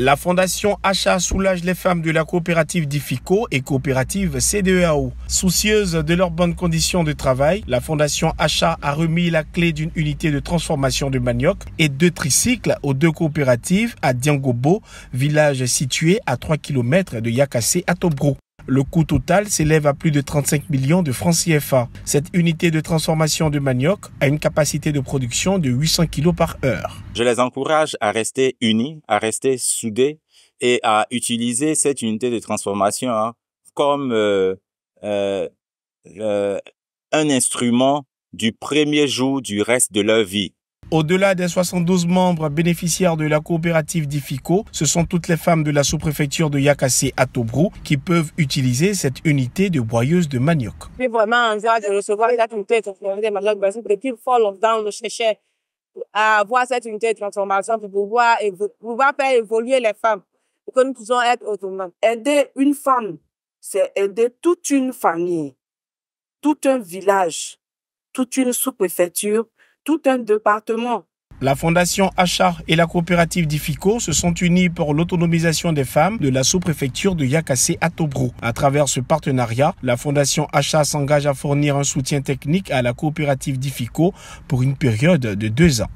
La fondation Acha soulage les femmes de la coopérative d'IFICO et coopérative CDEAO. Soucieuse de leurs bonnes conditions de travail, la fondation Acha a remis la clé d'une unité de transformation de manioc et deux tricycles aux deux coopératives à Diangobo, village situé à 3 km de Yakassé à Tobro. Le coût total s'élève à plus de 35 millions de francs CFA. Cette unité de transformation de manioc a une capacité de production de 800 kg par heure. Je les encourage à rester unis, à rester soudés et à utiliser cette unité de transformation hein, comme euh, euh, euh, un instrument du premier jour du reste de leur vie. Au-delà des 72 membres bénéficiaires de la coopérative d'IFICO, ce sont toutes les femmes de la sous-préfecture de Yakassé à Tobrou qui peuvent utiliser cette unité de broyeuse de manioc. J'ai vraiment envie de recevoir cette unité de transformation à avoir cette unité pour pouvoir faire évoluer les femmes, pour que nous puissions être autonomes. Aider une femme, c'est aider toute une famille, tout un village, toute une sous-préfecture tout un département. La Fondation Achar et la coopérative d'Ifico se sont unies pour l'autonomisation des femmes de la sous-préfecture de Yakassé à À travers ce partenariat, la Fondation Achat s'engage à fournir un soutien technique à la coopérative d'Ifico pour une période de deux ans.